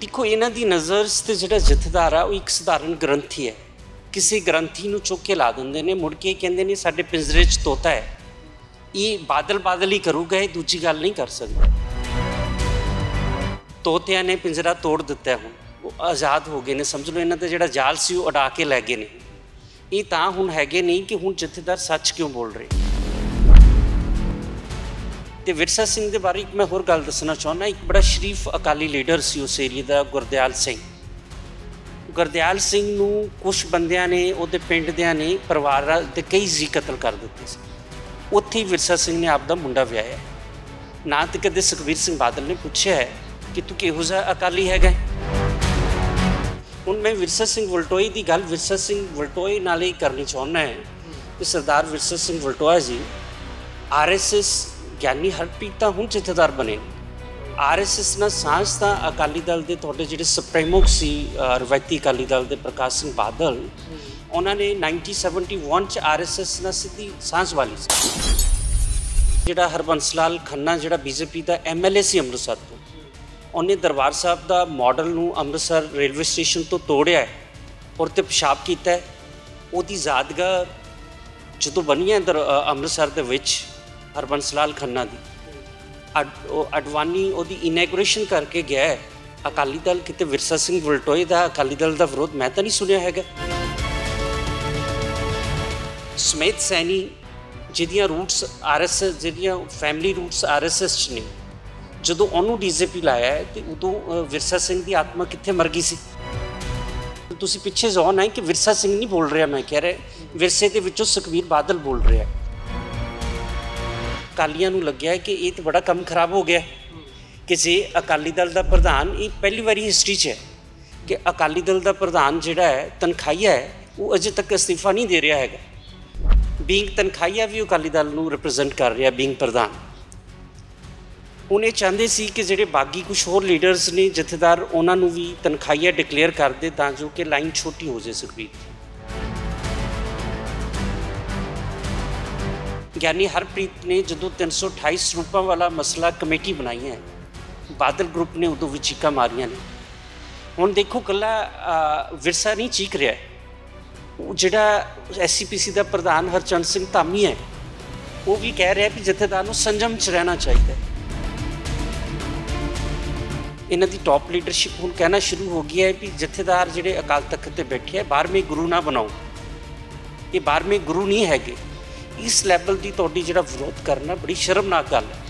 ਦੇਖੋ ਇਹਨਾਂ ਦੀ ਨਜ਼ਰ ਤੇ ਜਿਹੜਾ ਜਥੇਦਾਰ ਆ ਉਹ ਇੱਕ ਸਧਾਰਨ ਗ੍ਰੰਥੀ ਹੈ ਕਿਸੇ ਗ੍ਰੰਥੀ ਨੂੰ ਚੁੱਕ ਕੇ ਲਾ ਦਿੰਦੇ ਨੇ ਮੁੜ ਕੇ ਕਹਿੰਦੇ ਨੇ ਸਾਡੇ ਪਿੰਜਰੇ 'ਚ ਤੋਤਾ ਹੈ ਇਹ ਬਾਦਲ ਬਾਦਲ ਹੀ ਕਰੂਗਾ ਇਹ ਦੂਜੀ ਗੱਲ ਨਹੀਂ ਕਰ ਸਕਦਾ ਤੋਤਿਆਂ ਨੇ ਪਿੰਜਰਾ ਤੋੜ ਦਿੱਤਾ ਹੁਣ ਉਹ ਆਜ਼ਾਦ ਹੋ ਗਏ ਨੇ ਸਮਝ ਲਓ ਇਹਨਾਂ ਦਾ ਜਿਹੜਾ ਜਾਲ ਸੀ ਉਹ ਉਡਾ ਕੇ ਲੈ ਗਏ ਨੇ ਇਹ ਤਾਂ ਹੁਣ ਹੈਗੇ ਨਹੀਂ ਕਿ ਹੁਣ ਜਥੇਦਾਰ ਸੱਚ ਕਿਉਂ ਬੋਲ ਰਹੇ ਤੇ ਵਿਰਸਾ ਸਿੰਘ ਦੇ ਬਾਰੇ ਇੱਕ ਮੈਂ ਹੋਰ ਗੱਲ ਦੱਸਣਾ ਚਾਹੁੰਦਾ ਇੱਕ ਬੜਾ ਸ਼ਰੀਫ ਅਕਾਲੀ ਲੀਡਰ ਸੀ ਉਸ ਏਰੀਆ ਦਾ ਗੁਰਦਿਆਲ ਸਿੰਘ ਗੁਰਦਿਆਲ ਸਿੰਘ ਨੂੰ ਕੁਝ ਬੰਦਿਆਂ ਨੇ ਉਹਦੇ ਪਿੰਡ ਦਿਆਂ ਨੇ ਪਰਿਵਾਰ ਦੇ ਕਈ ਜੀ ਕਤਲ ਕਰ ਦਿੱਤੇ ਸੀ ਉੱਥੇ ਹੀ ਵਿਰਸਾ ਸਿੰਘ ਨੇ ਆਪਦਾ ਮੁੰਡਾ ਵਿਆਹਿਆ ਨਾ ਤੇ ਕਦੇ ਸੁਖਵੀਰ ਸਿੰਘ ਬਾਦਲ ਨੇ ਪੁੱਛਿਆ ਹੈ ਕਿ ਤੂੰ ਕਿਹੋ ਜਿਹਾ ਅਕਾਲੀ ਹੈਗਾ ਹੁਣ ਮੈਂ ਵਿਰਸਾ ਸਿੰਘ ਵਲਟੋਈ ਦੀ ਗੱਲ ਵਿਰਸਾ ਸਿੰਘ ਵਲਟੋਈ ਨਾਲ ਹੀ ਕਰਨੀ ਚਾਹੁੰਦਾ ਹਾਂ ਕਿ ਸਰਦਾਰ ਵਿਰਸਾ ਸਿੰਘ ਵਲਟੋਆ ਜੀ ਆਰਐਸਐਸ ਗਿਆਨੀ ਹਰਪ੍ਰੀਤ ਤਾਂ ਹੁਣ ਜਥੇਦਾਰ ਬਣੇ ਆਰਐਸਐਸ ਨਾਲ ਸਾਂਝ ਤਾਂ ਅਕਾਲੀ ਦਲ ਦੇ ਤੁਹਾਡੇ ਜਿਹੜੇ ਸੁਪਰੀਮੋ ਸੀ ਰਵਾਇਤੀ ਅਕਾਲੀ ਦਲ ਦੇ ਪ੍ਰਕਾਸ਼ ਸਿੰਘ ਬਾਦਲ ਉਹਨਾਂ ਨੇ 1971 ਚ ਆਰਐਸਐਸ ਨਾਲ ਸਿੱਧੀ ਸਾਂਝ ਵਾਲੀ ਸੀ ਜਿਹੜਾ ਹਰਬੰਸ ਲਾਲ ਖੰਨਾ ਜਿਹੜਾ ਬੀਜੇਪੀ ਦਾ ਐਮਐਲਏ ਸੀ ਅੰਮ੍ਰਿਤਸਰ ਤੋਂ ਉਹਨੇ ਦਰਬਾਰ ਸਾਹਿਬ ਦਾ ਮਾਡਲ ਨੂੰ ਅੰਮ੍ਰਿਤਸਰ ਰੇਲਵੇ ਸਟੇਸ਼ਨ ਤੋਂ ਤੋੜਿਆ ਹੈ ਔਰ ਤੇ ਪਿਸ਼ਾਬ ਕੀਤਾ ਹੈ ਉਹਦੀ ਯਾਦਗਾਰ ਜਦੋਂ ਬਣੀ ਹੈ ਅੰਮ੍ਰਿਤਸਰ ਦੇ ਵਿੱਚ ਹਰਬੰਸ ਲਾਲ ਖੰਨਾ ਦੀ ਉਹ ਅਡਵਾਨੀ ਉਹਦੀ ਇਨੈਗਰੇਸ਼ਨ ਕਰਕੇ ਗਿਆ ਅਕਾਲੀ ਦਲ ਕਿਤੇ ਵਿਰਸਾ ਸਿੰਘ ਵਲਟੋਏ ਦਾ ਅਕਾਲੀ ਦਲ ਦਾ ਵਿਰੋਧ ਮੈਂ ਤਾਂ ਨਹੀਂ ਸੁਣਿਆ ਹੈਗਾ ਸਮੇਤ ਸੈਣੀ ਜਿਹਦੀਆਂ ਰੂਟਸ ਆਰਐਸਐਸ ਜਿਹਦੀਆਂ ਫੈਮਿਲੀ ਰੂਟਸ ਆਰਐਸਐਸ ਚ ਨੇ ਜਦੋਂ ਉਹਨੂੰ ਡੀਜੀਪੀ ਲਾਇਆ ਤੇ ਉਦੋਂ ਵਿਰਸਾ ਸਿੰਘ ਦੀ ਆਤਮਾ ਕਿੱਥੇ ਮਰ ਗਈ ਸੀ ਤੁਸੀਂ ਪਿੱਛੇ ਜ਼ੋਨ ਹੈ ਕਿ ਵਿਰਸਾ ਸਿੰਘ ਨਹੀਂ ਬੋਲ ਰਿਹਾ ਮੈਂ ਕਹਿ ਰਿਹਾ ਵਿਰਸੇ ਦੇ ਵਿੱਚੋਂ ਸੁਖਵੀਰ ਬਾਦਲ ਬੋਲ ਰਿਹਾ ਅਕਾਲੀਆਂ ਨੂੰ ਲੱਗਿਆ ਕਿ ਇਹ ਤਾਂ ਬੜਾ ਕੰਮ ਖਰਾਬ ਹੋ ਗਿਆ ਕਿਸੇ ਅਕਾਲੀ ਦਲ ਦਾ ਪ੍ਰਧਾਨ ਇਹ ਪਹਿਲੀ ਵਾਰੀ ਹਿਸਟਰੀ 'ਚ ਹੈ ਕਿ ਅਕਾਲੀ ਦਲ ਦਾ ਪ੍ਰਧਾਨ ਜਿਹੜਾ ਹੈ ਤਨਖਾਈਆ ਹੈ ਉਹ ਅਜੇ ਤੱਕ ਅਸਤੀਫਾ ਨਹੀਂ ਦੇ ਰਿਹਾ ਹੈਗਾ ਬੀਂਗ ਤਨਖਾਈਆ ਵੀ ਅਕਾਲੀ ਦਲ ਨੂੰ ਰਿਪਰੈਜ਼ੈਂਟ ਕਰ ਰਿਹਾ ਬੀਂਗ ਪ੍ਰਧਾਨ ਉਹਨੇ ਚਾਹੁੰਦੇ ਸੀ ਕਿ ਜਿਹੜੇ ਬਾਗੀ ਕੁਝ ਹੋਰ ਲੀਡਰਸ ਨੇ ਜਥੇਦਾਰ ਉਹਨਾਂ ਨੂੰ ਵੀ ਤਨਖਾਈਆ ਡਿਕਲੇਅਰ ਕਰ ਦੇ ਤਾਂ ਜੋ ਕਿ ਲਾਈਨ ਛੋਟੀ ਹੋ ਜੇ ਸੁਖਬੀਰ ਗਿਆਨੀ ਹਰਪ੍ਰੀਤ ਨੇ ਜਦੋਂ 328 ਸਰੂਪਾਂ ਵਾਲਾ ਮਸਲਾ ਕਮੇਟੀ ਬਣਾਈ ਹੈ ਬਾਦਲ ਗਰੁੱਪ ਨੇ ਉਦੋਂ ਵੀ ਚੀਕਾਂ ਮਾਰੀਆਂ ਨੇ ਹੁਣ ਦੇਖੋ ਕੱਲਾ ਵਿਰਸਾ ਨਹੀਂ ਚੀਕ ਰਿਹਾ ਜਿਹੜਾ ਐਸਸੀਪੀਸੀ ਦਾ ਪ੍ਰਧਾਨ ਹਰਚੰਦ ਸਿੰਘ ਧਾਮੀ ਹੈ ਉਹ ਵੀ ਕਹਿ ਰਿਹਾ ਕਿ ਜਥੇਦਾਰ ਨੂੰ ਸੰਜਮ 'ਚ ਰਹਿਣਾ ਚਾਹੀਦਾ ਇਹਨਾਂ ਦੀ ਟਾਪ ਲੀਡਰਸ਼ਿਪ ਹੁਣ ਕਹਿਣਾ ਸ਼ੁਰੂ ਹੋ ਗਈ ਹੈ ਕਿ ਜਥੇਦਾਰ ਜਿਹੜੇ ਅਕਾਲ ਤਖਤ ਤੇ ਬੈਠੇ ਹੈ 12ਵੇਂ ਗੁਰੂ ਨਾ ਬਣਾਓ ਇਹ 12ਵੇਂ ਗੁਰੂ ਨਹੀਂ ਹੈਗੇ ਇਸ ਲੈਵਲ ਦੀ ਤੁਹਾਡੀ ਜਿਹੜਾ ਵਿਰੋਧ ਕਰਨਾ ਬੜੀ ਸ਼ਰਮਨਾਕ ਗੱਲ ਹੈ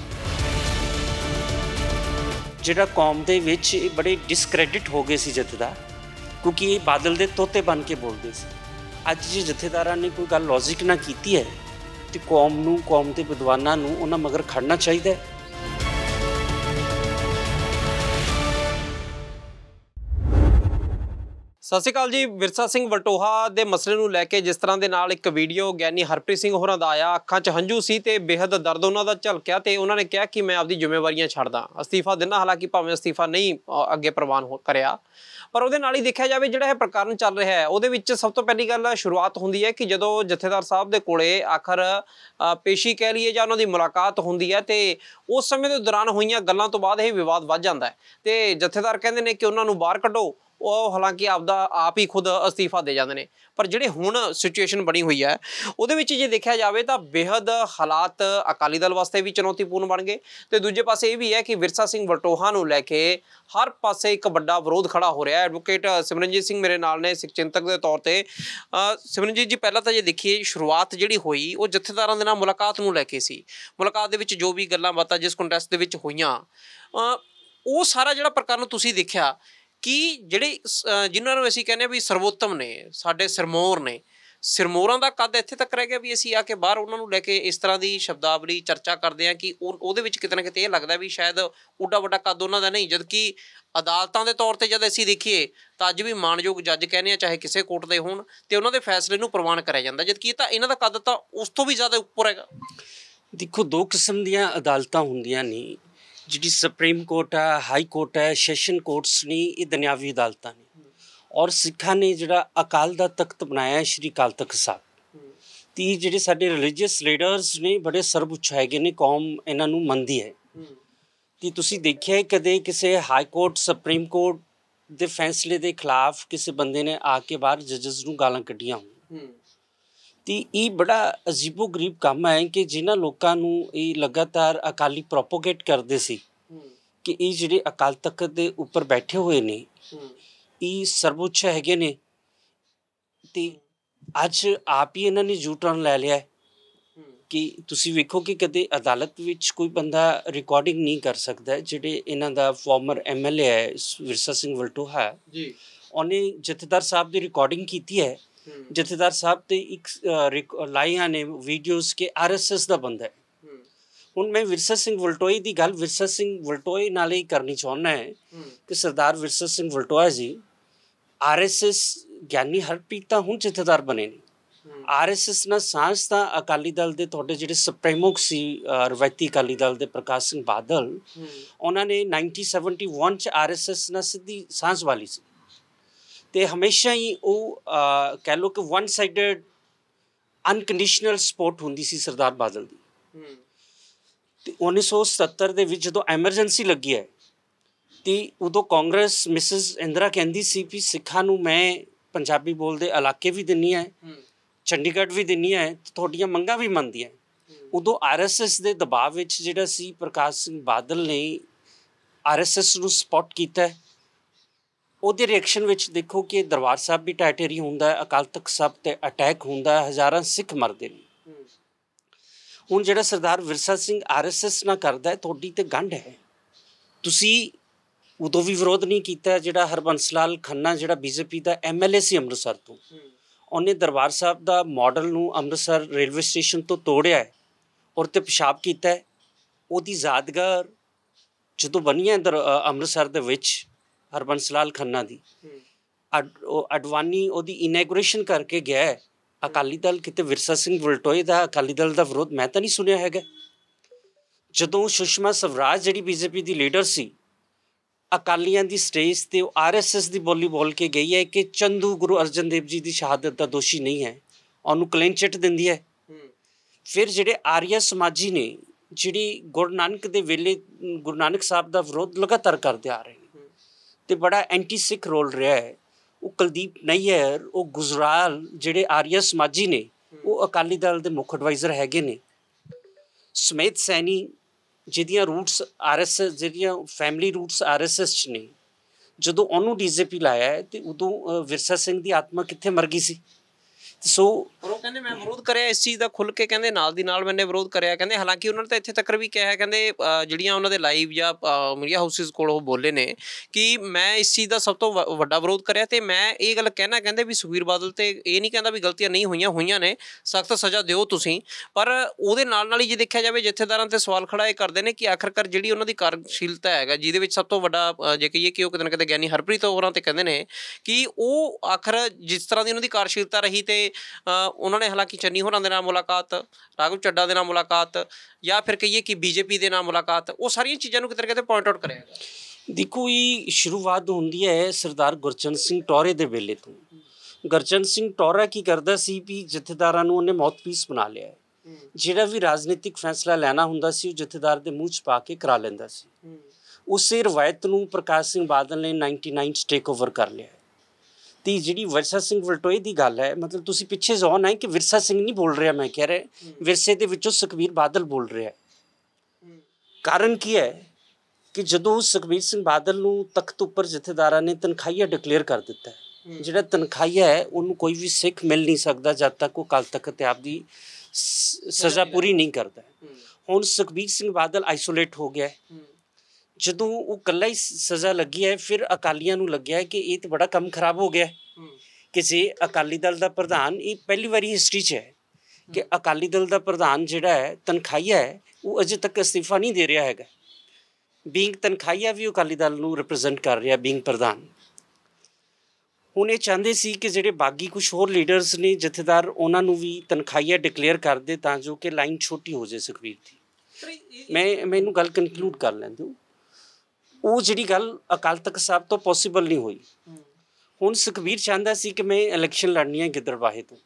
ਜਿਹੜਾ ਕੌਮ ਦੇ ਵਿੱਚ ਇਹ ਬੜੇ ਡਿਸਕ੍ਰੈਡਿਟ ਹੋ ਗਏ ਸੀ ਜਥੇਦਾਰ ਕਿਉਂਕਿ ਇਹ ਬਾਦਲ ਦੇ ਤੋਤੇ ਬਣ ਕੇ ਬੋਲਦੇ ਸੀ ਅੱਜ ਜੇ ਜਥੇਦਾਰਾਂ ਨੇ ਕੋਈ ਗੱਲ ਲੌਜੀਕ ਨਾ ਕੀਤੀ ਹੈ ਤੇ ਕੌਮ ਨੂੰ ਕੌਮ ਦੇ ਵਿਦਵਾਨਾਂ ਨੂੰ ਉਹਨਾਂ ਮਗਰ ਖੜਨਾ ਚਾਹੀਦਾ ਹੈ ਸਤਿ ਸ਼੍ਰੀ ਅਕਾਲ ਜੀ ਵਿਰਸਾ ਸਿੰਘ ਵਟੋਹਾ ਦੇ ਮਸਲੇ ਨੂੰ ਲੈ ਕੇ ਜਿਸ ਤਰ੍ਹਾਂ ਦੇ ਨਾਲ ਇੱਕ ਵੀਡੀਓ ਗਿਆਨੀ ਹਰਪ੍ਰੀਤ ਸਿੰਘ ਹੋਰਾਂ ਦਾ ਆਇਆ ਅੱਖਾਂ 'ਚ ਹੰਝੂ ਸੀ ਤੇ ਬੇहद ਦਰਦ ਉਹਨਾਂ ਦਾ ਝਲਕਿਆ ਤੇ ਉਹਨਾਂ ਨੇ ਕਿਹਾ ਕਿ ਮੈਂ ਆਪਦੀ ਜ਼ਿੰਮੇਵਾਰੀਆਂ ਛੱਡਦਾ ਅਸਤੀਫਾ ਦੇਣਾ ਹਾਲਾਂਕਿ ਭਾਵੇਂ ਅਸਤੀਫਾ ਨਹੀਂ ਅੱਗੇ ਪ੍ਰਵਾਨ ਕਰਿਆ ਪਰ ਉਹਦੇ ਨਾਲ ਹੀ ਦੇਖਿਆ ਜਾਵੇ ਜਿਹੜਾ ਇਹ ਪ੍ਰਕਰਨ ਚੱਲ ਰਿਹਾ ਹੈ ਉਹਦੇ ਵਿੱਚ ਸਭ ਤੋਂ ਪਹਿਲੀ ਗੱਲ ਸ਼ੁਰੂਆਤ ਹੁੰਦੀ ਹੈ ਕਿ ਜਦੋਂ ਜਥੇਦਾਰ ਸਾਹਿਬ ਦੇ ਕੋਲੇ ਆਖਰ ਪੇਸ਼ੀ ਕਹਿ ਲਈਏ ਜਾਂ ਉਹਨਾਂ ਦੀ ਮੁਲਾਕਾਤ ਹੁੰਦੀ ਹੈ ਤੇ ਉਸ ਸਮੇਂ ਦੇ ਦੌਰਾਨ ਹੋਈਆਂ ਗੱਲਾਂ ਤੋਂ ਬਾਅਦ ਇਹ ਵਿਵਾਦ ਵੱਧ ਜਾਂਦਾ ਹੈ ਤੇ ਜਥੇਦਾਰ ਕਹਿੰਦੇ ਨੇ ਕਿ ਉਹਨਾਂ ਨੂੰ ਬਾਹਰ ਕੱਢੋ ਉਹ ਹਾਲਾਂਕਿ ਆਪਦਾ ਆਪ ਹੀ ਖੁਦ ਅਸਤੀਫਾ ਦੇ ਜਾਂਦੇ ਨੇ ਪਰ ਜਿਹੜੇ ਹੁਣ ਸਿਚੁਏਸ਼ਨ ਬਣੀ ਹੋਈ ਹੈ ਉਹਦੇ ਵਿੱਚ ਜੇ ਦੇਖਿਆ ਜਾਵੇ ਤਾਂ ਬੇहद ਹਾਲਾਤ ਅਕਾਲੀ ਦਲ ਵਾਸਤੇ ਵੀ ਚੁਣੌਤੀਪੂਰਨ ਬਣ ਗਏ ਤੇ ਦੂਜੇ ਪਾਸੇ ਇਹ ਵੀ ਹੈ ਕਿ ਵਿਰਸਾ ਸਿੰਘ ਵਟੋਹਾ ਨੂੰ ਲੈ ਕੇ ਹਰ ਪਾਸੇ ਇੱਕ ਵੱਡਾ ਵਿਰੋਧ ਖੜਾ ਹੋ ਰਿਹਾ ਹੈ ਐਡਵੋਕੇਟ ਸਿਮਰਨਜੀਤ ਸਿੰਘ ਮੇਰੇ ਨਾਲ ਨੇ ਸਿੱਖ ਚਿੰਤਕ ਦੇ ਤੌਰ ਤੇ ਸਿਮਰਨਜੀਤ ਜੀ ਪਹਿਲਾਂ ਤਾਂ ਜੇ ਦੇਖੀਏ ਸ਼ੁਰੂਆਤ ਜਿਹੜੀ ਹੋਈ ਉਹ ਜਥੇਦਾਰਾਂ ਦੇ ਨਾਲ ਮੁਲਾਕਾਤ ਨੂੰ ਲੈ ਕੇ ਸੀ ਮੁਲਾਕਾਤ ਦੇ ਵਿੱਚ ਜੋ ਵੀ ਗੱਲਾਂ ਬਾਤਾਂ ਜਿਸ ਕੰਟੈਸਟ ਦੇ ਵਿੱਚ ਹੋਈਆਂ ਉਹ ਸਾਰਾ ਜਿਹੜਾ ਪ੍ਰਕਰਨ ਤੁਸੀਂ ਦੇਖਿਆ ਕਿ ਜਿਹੜੇ ਜਿਨ੍ਹਾਂ ਨੂੰ ਅਸੀਂ ਕਹਿੰਦੇ ਆ ਵੀ ਸਰਵੋਤਮ ਨੇ ਸਾਡੇ ਸਰਮੋਰ ਨੇ ਸਰਮੋਰਾਂ ਦਾ ਕੱਦ ਇੱਥੇ ਤੱਕ ਰਹਿ ਗਿਆ ਵੀ ਅਸੀਂ ਆ ਕੇ ਬਾਹਰ ਉਹਨਾਂ ਨੂੰ ਲੈ ਕੇ ਇਸ ਤਰ੍ਹਾਂ ਦੀ ਸ਼ਬਦਾਵਲੀ ਚਰਚਾ ਕਰਦੇ ਆ ਕਿ ਉਹਦੇ ਵਿੱਚ ਕਿਤੇ ਨਾ ਕਿਤੇ ਇਹ ਲੱਗਦਾ ਵੀ ਸ਼ਾਇਦ ਉਡਾ ਵੱਡਾ ਕੱਦ ਉਹਨਾਂ ਦਾ ਨਹੀਂ ਜਦਕਿ ਅਦਾਲਤਾਂ ਦੇ ਤੌਰ ਤੇ ਜਦ ਅਸੀਂ ਦੇਖੀਏ ਤਾਂ ਅੱਜ ਵੀ ਮਾਨਯੋਗ ਜੱਜ ਕਹਿੰਦੇ ਆ ਚਾਹੇ ਕਿਸੇ ਕੋਰਟ ਦੇ ਹੋਣ ਤੇ ਉਹਨਾਂ ਦੇ ਫੈਸਲੇ ਨੂੰ ਪ੍ਰਵਾਨ ਕਰਿਆ ਜਾਂਦਾ ਜਦਕਿ ਇਹ ਤਾਂ ਇਹਨਾਂ ਦਾ ਕੱਦ ਤਾਂ ਉਸ ਤੋਂ ਵੀ ਜ਼ਿਆਦਾ ਉੱਪਰ ਹੈਗਾ ਦੇਖੋ ਦੋ ਕਿਸਮ ਦੀਆਂ ਅਦਾਲਤਾਂ ਹੁੰਦੀਆਂ ਨਹੀਂ ਜਿਹੜੀ ਸੁਪਰੀਮ ਕੋਰਟ ਹੈ ਹਾਈ ਕੋਰਟ ਹੈ ਸੈਸ਼ਨ ਕੋਰਟਸ ਨੇ ਇਹ ਦੁਨਿਆਵੀ ਅਦਾਲਤਾਂ ਨੇ ਔਰ ਸਿੱਖਾਂ ਨੇ ਜਿਹੜਾ ਅਕਾਲ ਦਾ ਤਖਤ ਬਣਾਇਆ ਸ਼੍ਰੀ ਕਾਲ ਤਖਤ ਸਾਹਿਬ ਤੀ ਜਿਹੜੇ ਸਾਡੇ ਰਿਲੀਜੀਅਸ ਲੀਡਰਸ ਨੇ ਬੜੇ ਸਰਬਉੱਚ ਹੈਗੇ ਨੇ ਕੌਮ ਇਹਨਾਂ ਨੂੰ ਮੰਨਦੀ ਹੈ ਤੀ ਤੁਸੀਂ ਦੇਖਿਆ ਕਦੇ ਕਿਸੇ ਹਾਈ ਕੋਰਟ ਸੁਪਰੀਮ ਕੋਰਟ ਦੇ ਫੈਸਲੇ ਦੇ ਖਿਲਾਫ ਕਿਸੇ ਬੰਦੇ ਨੇ ਆ ਕੇ ਬਾਹਰ ਜੱਜਸ ਨੂੰ ਗਾਲਾਂ ਕੱਢੀਆਂ ਹੋਣ ਤੇ ਇਹ ਬੜਾ ਅਜੀਬੋ ਗਰੀਬ ਕੰਮ ਹੈ ਕਿ ਜਿਨ੍ਹਾਂ ਲੋਕਾਂ ਨੂੰ ਇਹ ਲਗਾਤਾਰ ਅਕਾਲੀ ਪ੍ਰੋਪੋਗੇਟ ਕਰਦੇ ਸੀ ਕਿ ਇਹ ਜਿਹੜੇ ਅਕਾਲ ਤਖਤ ਦੇ ਉੱਪਰ ਬੈਠੇ ਹੋਏ ਨੇ ਇਹ ਸਰਵਉੱਚ ਹੈਗੇ ਨੇ ਤੇ ਅੱਜ ਆਪ ਹੀ ਇਹਨਾਂ ਨੇ ਜੂਟਰਨ ਲੈ ਲਿਆ ਕਿ ਤੁਸੀਂ ਵੇਖੋ ਕਿ ਕਦੇ ਅਦਾਲਤ ਵਿੱਚ ਕੋਈ ਬੰਦਾ ਰਿਕਾਰਡਿੰਗ ਨਹੀਂ ਕਰ ਸਕਦਾ ਜਿਹੜੇ ਇਹਨਾਂ ਦਾ ਫਾਰਮਰ ਐਮਐਲਏ ਹੈ ਵਿਰਸਾ ਸਿੰਘ ਵਲਟੋਹਾ ਜੀ ਉਹਨੇ ਜਥੇਦਾਰ ਸਾਹਿਬ ਦੀ ਰਿਕਾਰਡਿੰਗ ਕੀਤੀ ਹੈ ਜਥੇਦਾਰ ਸਾਹਿਬ ਤੇ ਇੱਕ ਲਾਈਆਂ ਨੇ ਵੀਡੀਓਜ਼ ਕੇ ਆਰਐਸਐਸ ਦਾ ਬੰਦਾ ਹੈ ਹੁਣ ਮੈਂ ਵਿਰਸਾ ਸਿੰਘ ਵਲਟੋਈ ਦੀ ਗੱਲ ਵਿਰਸਾ ਸਿੰਘ ਵਲਟੋਈ ਨਾਲ ਹੀ ਕਰਨੀ ਚਾਹੁੰਦਾ ਹੈ ਕਿ ਸਰਦਾਰ ਵਿਰਸਾ ਸਿੰਘ ਵਲਟੋਆ ਜੀ ਆਰਐਸਐਸ ਗਿਆਨੀ ਹਰਪੀਤਾ ਤਾਂ ਹੁਣ ਜਥੇਦਾਰ ਬਣੇ ਨੇ ਆਰਐਸਐਸ ਨਾਲ ਸਾਂਝ ਤਾਂ ਅਕਾਲੀ ਦਲ ਦੇ ਤੁਹਾਡੇ ਜਿਹੜੇ ਸੁਪਰੀਮੋਕ ਸੀ ਰਵਾਇਤੀ ਅਕਾਲੀ ਦਲ ਦੇ ਪ੍ਰਕਾਸ਼ ਸਿੰਘ ਬਾਦਲ ਉਹਨਾਂ ਨੇ 1971 ਚ ਆਰਐਸਐਸ ਨਾਲ ਸਿੱਧੀ ਸਾਂਝ ਵਾਲੀ ਸੀ ਤੇ ਹਮੇਸ਼ਾ ਹੀ ਉਹ ਕਹਿ ਲੋ ਕਿ ਵਨ ਸਾਈਡਡ ਅਨਕੰਡੀਸ਼ਨਲ ਸਪੋਰਟ ਹੁੰਦੀ ਸੀ ਸਰਦਾਰ ਬਾਦਲ ਦੀ ਤੇ 1970 ਦੇ ਵਿੱਚ ਜਦੋਂ ਐਮਰਜੈਂਸੀ ਲੱਗੀ ਹੈ ਤੇ ਉਦੋਂ ਕਾਂਗਰਸ ਮਿਸਿਸ ਇੰਦਰਾ ਕਹਿੰਦੀ ਸੀ ਵੀ ਸਿੱਖਾਂ ਨੂੰ ਮੈਂ ਪੰਜਾਬੀ ਬੋਲਦੇ ਇਲਾਕੇ ਵੀ ਦਿੰਨੀ ਹੈ ਚੰਡੀਗੜ੍ਹ ਵੀ ਦਿੰਨੀ ਹੈ ਤੁਹਾਡੀਆਂ ਮੰਗਾਂ ਵੀ ਮੰਨਦੀ ਹੈ ਉਦੋਂ ਆਰਐਸਐਸ ਦੇ ਦਬਾਅ ਵਿੱਚ ਜਿਹੜਾ ਸੀ ਪ੍ਰਕਾਸ਼ ਸਿੰਘ ਬਾਦਲ ਨੇ ਆਰਐਸਐਸ ਨੂੰ ਸਪੋਰਟ ਕੀਤਾ ਉਹਦੇ ਰਿਐਕਸ਼ਨ ਵਿੱਚ ਦੇਖੋ ਕਿ ਦਰਬਾਰ ਸਾਹਿਬ ਵੀ ਟਾਈਟੇਰੀ ਹੁੰਦਾ ਹੈ ਅਕਾਲ ਤਖਤ ਸਾਹਿਬ ਤੇ ਅਟੈਕ ਹੁੰਦਾ ਹੈ ਹਜ਼ਾਰਾਂ ਸਿੱਖ ਮਰਦੇ ਨੇ ਹੁਣ ਜਿਹੜਾ ਸਰਦਾਰ ਵਿਰਸਾ ਸਿੰਘ ਆਰਐਸਐਸ ਨਾ ਕਰਦਾ ਹੈ ਤੁਹਾਡੀ ਤੇ ਗੰਢ ਹੈ ਤੁਸੀਂ ਉਦੋਂ ਵੀ ਵਿਰੋਧ ਨਹੀਂ ਕੀਤਾ ਜਿਹੜਾ ਹਰਬੰਸ ਲਾਲ ਖੰਨਾ ਜਿਹੜਾ ਬੀਜੇਪੀ ਦਾ ਐਮਐਲਏ ਸੀ ਅੰਮ੍ਰਿਤਸਰ ਤੋਂ ਉਹਨੇ ਦਰਬਾਰ ਸਾਹਿਬ ਦਾ ਮਾਡਲ ਨੂੰ ਅੰਮ੍ਰਿਤਸਰ ਰੇਲਵੇ ਸਟੇਸ਼ਨ ਤੋਂ ਤੋੜਿਆ ਹੈ ਔਰ ਤੇ ਪਿਸ਼ਾਬ ਕੀਤਾ ਹੈ ਉਹਦੀ ਯਾਦਗਾਰ ਜਦੋਂ ਬਣੀ ਹੈ ਅੰਮ੍ਰਿਤਸਰ ਦੇ ਵਿੱਚ ਹਰਬੰਸ ਲਾਲ ਖੰਨਾ ਦੀ ਅਡਵਾਨੀ ਉਹਦੀ ਇਨੈਗੋਰੇਸ਼ਨ ਕਰਕੇ ਗਿਆ ਅਕਾਲੀ ਦਲ ਕਿਤੇ ਵਿਰਸਾ ਸਿੰਘ ਵਲਟੋਏ ਦਾ ਅਕਾਲੀ ਦਲ ਦਾ ਵਿਰੋਧ ਮੈਂ ਤਾਂ ਨਹੀਂ ਸੁਣਿਆ ਹੈਗਾ ਜਦੋਂ ਸੁਸ਼ਮਾ ਸਵਰਾਜ ਜਿਹੜੀ ਬੀਜੇਪੀ ਦੀ ਲੀਡਰ ਸੀ ਅਕਾਲੀਆਂ ਦੀ ਸਟੇਜ ਤੇ ਉਹ ਆਰਐਸਐਸ ਦੀ ਬੋਲੀ ਬੋਲ ਕੇ ਗਈ ਹੈ ਕਿ ਚੰਦੂ ਗੁਰੂ ਅਰਜਨ ਦੇਵ ਜੀ ਦੀ ਸ਼ਹਾਦਤ ਦਾ ਦੋਸ਼ੀ ਨਹੀਂ ਹੈ ਉਹਨੂੰ ਕਲੀਨ ਚਿੱਟ ਦਿੰਦੀ ਹੈ ਫਿਰ ਜਿਹੜੇ ਆਰੀਆ ਸਮਾਜੀ ਨੇ ਜਿਹੜੀ ਗੁਰੂ ਨਾਨਕ ਦੇ ਵੇਲੇ ਗੁਰੂ ਨਾਨਕ ਸਾਹਿਬ ਦਾ ਵਿਰੋਧ ਲਗਾਤਾਰ ਕਰਦੇ ਆ ਰਹੇ ਤੇ ਬੜਾ ਐਂਟੀ ਸਿੱਖ ਰੋਲ ਰਿਹਾ ਹੈ ਉਹ ਕੁਲਦੀਪ ਨਈਅਰ ਉਹ ਗੁਜਰਾਲ ਜਿਹੜੇ ਆਰੀਆ ਸਮਾਜੀ ਨੇ ਉਹ ਅਕਾਲੀ ਦਲ ਦੇ ਮੁੱਖ ਐਡਵਾਈਜ਼ਰ ਹੈਗੇ ਨੇ ਸਮੇਤ ਸੈਣੀ ਜਿਹਦੀਆਂ ਰੂਟਸ ਆਰਐਸਐਸ ਜਿਹੜੀਆਂ ਫੈਮਿਲੀ ਰੂਟਸ ਆਰਐਸਐਸ ਚ ਨੇ ਜਦੋਂ ਉਹਨੂੰ ਡੀਜੀਪੀ ਲਾਇਆ ਤੇ ਉਦੋਂ ਵਿਰਸਾ ਸਿੰਘ ਦੀ ਆਤਮਾ ਕਿੱਥੇ ਮਰ ਗਈ ਸੀ ਸੋ ਪਰ ਉਹ ਕਹਿੰਦੇ ਮੈਂ ਵਿਰੋਧ ਕਰਿਆ ਇਸ ਚੀਜ਼ ਦਾ ਖੁੱਲ ਕੇ ਕਹਿੰਦੇ ਨਾਲ ਦੀ ਨਾਲ ਮੈਨੇ ਵਿਰੋਧ ਕਰਿਆ ਕਹਿੰਦੇ ਹਾਲਾਂਕਿ ਉਹਨਾਂ ਨੇ ਤਾਂ ਇੱਥੇ ਤੱਕ ਵੀ ਕਿਹਾ ਕਹਿੰਦੇ ਜਿਹੜੀਆਂ ਉਹਨਾਂ ਦੇ ਲਾਈਵ ਜਾਂ ਮੀਡੀਆ ਹਾਊਸਿਸ ਕੋਲ ਉਹ ਬੋਲੇ ਨੇ ਕਿ ਮੈਂ ਇਸ ਚੀਜ਼ ਦਾ ਸਭ ਤੋਂ ਵੱਡਾ ਵਿਰੋਧ ਕਰਿਆ ਤੇ ਮੈਂ ਇਹ ਗੱਲ ਕਹਿਣਾ ਕਹਿੰਦੇ ਵੀ ਸੁਖਵੀਰ ਬਾਦਲ ਤੇ ਇਹ ਨਹੀਂ ਕਹਿੰਦਾ ਵੀ ਗਲਤੀਆਂ ਨਹੀਂ ਹੋਈਆਂ ਹੋਈਆਂ ਨੇ ਸਖਤ ਸਜ਼ਾ ਦਿਓ ਤੁਸੀਂ ਪਰ ਉਹਦੇ ਨਾਲ ਨਾਲ ਹੀ ਜੇ ਦੇਖਿਆ ਜਾਵੇ ਜਥੇਦਾਰਾਂ ਤੇ ਸਵਾਲ ਖੜਾ ਇਹ ਕਰਦੇ ਨੇ ਕਿ ਆਖਰਕਾਰ ਜਿਹੜੀ ਉਹਨਾਂ ਦੀ ਕਾਰਜਸ਼ੀਲਤਾ ਹੈਗਾ ਜਿਹਦੇ ਵਿੱਚ ਸਭ ਤੋਂ ਵੱਡਾ ਜੇ ਕਹੀਏ ਕਿ ਉਹ ਕਿਤੇ ਨਾ ਕਿਤੇ ਗਿਆਨੀ ਹਰਪ੍ਰੀਤ ਹੋਰਾਂ ਤੇ ਕਹਿੰਦੇ ਨੇ ਕਿ ਉਹ ਆਖਰ ਜਿਸ ਤਰ੍ਹਾਂ ਦੀ ਉਹਨਾਂ ਦੀ ਕਾਰਜਸ਼ੀਲਤਾ ਰਹੀ ਤੇ ਉਹਨਾਂ ਨੇ ਹਾਲਾਂਕਿ ਚੰਨੀ ਹੋਰਾਂ ਦੇ ਨਾਲ ਮੁਲਾਕਾਤ ਰਾਗੂ ਚੱਡਾ ਦੇ ਨਾਲ ਮੁਲਾਕਾਤ ਜਾਂ ਫਿਰ ਕਹੀਏ ਕਿ ਬੀਜੇਪੀ ਦੇ ਨਾਲ ਮੁਲਾਕਾਤ ਉਹ ਸਾਰੀਆਂ ਚੀਜ਼ਾਂ ਨੂੰ ਕਿਤੇ ਕਿਤੇ ਪੁਆਇੰਟ ਆਊਟ ਕਰਿਆ ਦੇਖੋ ਇਹ ਸ਼ੁਰੂਆਤ ਹੁੰਦੀ ਹੈ ਸਰਦਾਰ ਗੁਰਚਨ ਸਿੰਘ ਟੋਰੇ ਦੇ ਵੇਲੇ ਤੋਂ ਗੁਰਚਨ ਸਿੰਘ ਟੋਰਾ ਕੀ ਕਰਦਾ ਸੀ ਵੀ ਜਥੇਦਾਰਾਂ ਨੂੰ ਉਹਨੇ ਮੌਤਪੀਸ ਬਣਾ ਲਿਆ ਜਿਹੜਾ ਵੀ ਰਾਜਨੀਤਿਕ ਫੈਸਲਾ ਲੈਣਾ ਹੁੰਦਾ ਸੀ ਉਹ ਜਥੇਦਾਰ ਦੇ ਮੂੰਹ 'ਚ ਪਾ ਕੇ ਕਰਾ ਲੈਂਦਾ ਸੀ ਉਸੇ ਰਵਾਇਤ ਨੂੰ ਪ੍ਰਕਾਸ਼ ਸਿੰਘ ਬਾਦਲ ਨੇ 99 ਸਟੇਕ ਓਵਰ ਕਰ ਲਿਆ ਤੇ ਜਿਹੜੀ ਵਿਰਸਾ ਸਿੰਘ ਵਲਟੋਏ ਦੀ ਗੱਲ ਹੈ ਮਤਲਬ ਤੁਸੀਂ ਪਿੱਛੇ ਜ਼ੋਨ ਹੈ ਕਿ ਵਿਰਸਾ ਸਿੰਘ ਨਹੀਂ ਬੋਲ ਰਿਹਾ ਮੈਂ ਕਹਿ ਰਿਹਾ ਵਿਰਸੇ ਦੇ ਵਿੱਚੋਂ ਸੁਖਵੀਰ ਬਾਦਲ ਬੋਲ ਰਿਹਾ ਕਾਰਨ ਕੀ ਹੈ ਕਿ ਜਦੋਂ ਸੁਖਵੀਰ ਸਿੰਘ ਬਾਦਲ ਨੂੰ ਤਖਤ ਉੱਪਰ ਜਥੇਦਾਰਾਂ ਨੇ ਤਨਖਾਹੀਆ ਡਿਕਲੇਅਰ ਕਰ ਦਿੱਤਾ ਜਿਹੜਾ ਤਨਖਾਹੀਆ ਹੈ ਉਹਨੂੰ ਕੋਈ ਵੀ ਸਿੱਖ ਮਿਲ ਨਹੀਂ ਸਕਦਾ ਜਦ ਤੱਕ ਉਹ ਕਾਲ ਤੱਕ ਤੇ ਆਪਦੀ ਸਜ਼ਾ ਪੂਰੀ ਨਹੀਂ ਕਰਦਾ ਹੁਣ ਸੁਖਬੀਰ ਸਿੰਘ ਬਾਦਲ ਆਈਸੋਲੇਟ ਹੋ ਗਿਆ ਜਦੋਂ ਉਹ ਕੱਲਾ ਹੀ ਸਜ਼ਾ ਲੱਗੀ ਹੈ ਫਿਰ ਅਕਾਲੀਆਂ ਨੂੰ ਲੱਗਿਆ ਕਿ ਇਹ ਤਾਂ ਬੜਾ ਕੰਮ ਖਰਾਬ ਹੋ ਗਿਆ ਕਿ ਜੇ ਅਕਾਲੀ ਦਲ ਦਾ ਪ੍ਰਧਾਨ ਇਹ ਪਹਿਲੀ ਵਾਰੀ ਹਿਸਟਰੀ 'ਚ ਹੈ ਕਿ ਅਕਾਲੀ ਦਲ ਦਾ ਪ੍ਰਧਾਨ ਜਿਹੜਾ ਹੈ ਤਨਖਾਹੀਆ ਹੈ ਉਹ ਅਜੇ ਤੱਕ ਅਸਤੀਫਾ ਨਹੀਂ ਦੇ ਰਿਹਾ ਹੈਗਾ ਬੀਂਗ ਤਨਖਾਹੀਆ ਵੀ ਅਕਾਲੀ ਦਲ ਨੂੰ ਰਿਪਰੈਜ਼ੈਂਟ ਕਰ ਰਿਹਾ ਬੀਂਗ ਪ੍ਰਧਾਨ ਹੁਣ ਇਹ ਚਾਹੁੰਦੇ ਸੀ ਕਿ ਜਿਹੜੇ ਬਾਗੀ ਕੁਝ ਹੋਰ ਲੀਡਰਸ ਨੇ ਜਥੇਦਾਰ ਉਹਨਾਂ ਨੂੰ ਵੀ ਤਨਖਾਹੀਆ ਡਿਕਲੇਅਰ ਕਰ ਦੇ ਤਾਂ ਜੋ ਕਿ ਲਾਈਨ ਛੋਟੀ ਹੋ ਜੇ ਸੁਖਵੀਰ ਦੀ ਮੈਂ ਮੈਨੂੰ ਗੱਲ ਕਨਕਲੂਡ ਕਰ ਲੈਂਦੂ ਉਹ ਜਿਹੜੀ ਗੱਲ ਅਕਾਲ ਤਖਤ ਸਾਹਿਬ ਤੋਂ ਪੋਸੀਬਲ ਨਹੀਂ ਹੋਈ ਹੁਣ ਸੁਖਵੀਰ ਚਾਹੁੰਦਾ ਸੀ ਕਿ ਮੈਂ ਇਲੈਕਸ਼ਨ ਲੜਨੀ ਹੈ ਗਿੱਦੜਬਾਹੇ ਤੋਂ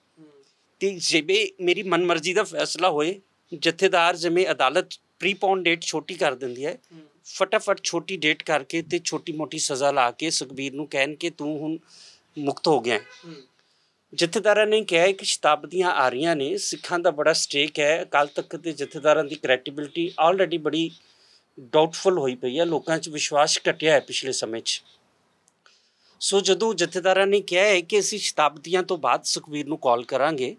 ਤੇ ਜਿਵੇਂ ਮੇਰੀ ਮਨਮਰਜ਼ੀ ਦਾ ਫੈਸਲਾ ਹੋਏ ਜਥੇਦਾਰ ਜਿਵੇਂ ਅਦਾਲਤ ਪ੍ਰੀਪੌਨ ਡੇਟ ਛੋਟੀ ਕਰ ਦਿੰਦੀ ਹੈ ਫਟਾਫਟ ਛੋਟੀ ਡੇਟ ਕਰਕੇ ਤੇ ਛੋਟੀ ਮੋਟੀ ਸਜ਼ਾ ਲਾ ਕੇ ਸੁਖਵੀਰ ਨੂੰ ਕਹਿਣ ਕਿ ਤੂੰ ਹੁਣ ਮੁਕਤ ਹੋ ਗਿਆ ਜਥੇਦਾਰਾਂ ਨੇ ਕਿਹਾ ਕਿ ਸ਼ਤਾਬਦੀਆਂ ਆ ਰਹੀਆਂ ਨੇ ਸਿੱਖਾਂ ਦਾ ਬੜਾ ਸਟੇਕ ਹੈ ਅਕਾਲ ਤੱਕ ਦੇ ਜਥੇਦਾਰਾਂ ਦੀ ਕ੍ਰੈਡੀਬਿਲਟੀ ਆਲਰੇਡੀ ਬੜੀ ਡਾਊਟਫੁਲ ਹੋਈ ਪਈ ਹੈ ਲੋਕਾਂ 'ਚ ਵਿਸ਼ਵਾਸ ਘਟਿਆ ਹੈ ਪਿਛਲੇ ਸਮੇਂ 'ਚ ਸੋ ਜਦੋਂ ਜਥੇਦਾਰਾਂ ਨੇ ਕਿਹਾ ਹੈ ਕਿ ਅਸੀਂ ਸ਼ਤਾਬਦੀਆਂ ਤੋਂ ਬਾਅਦ ਸੁਖਵੀਰ ਨੂੰ ਕਾਲ ਕਰਾਂਗੇ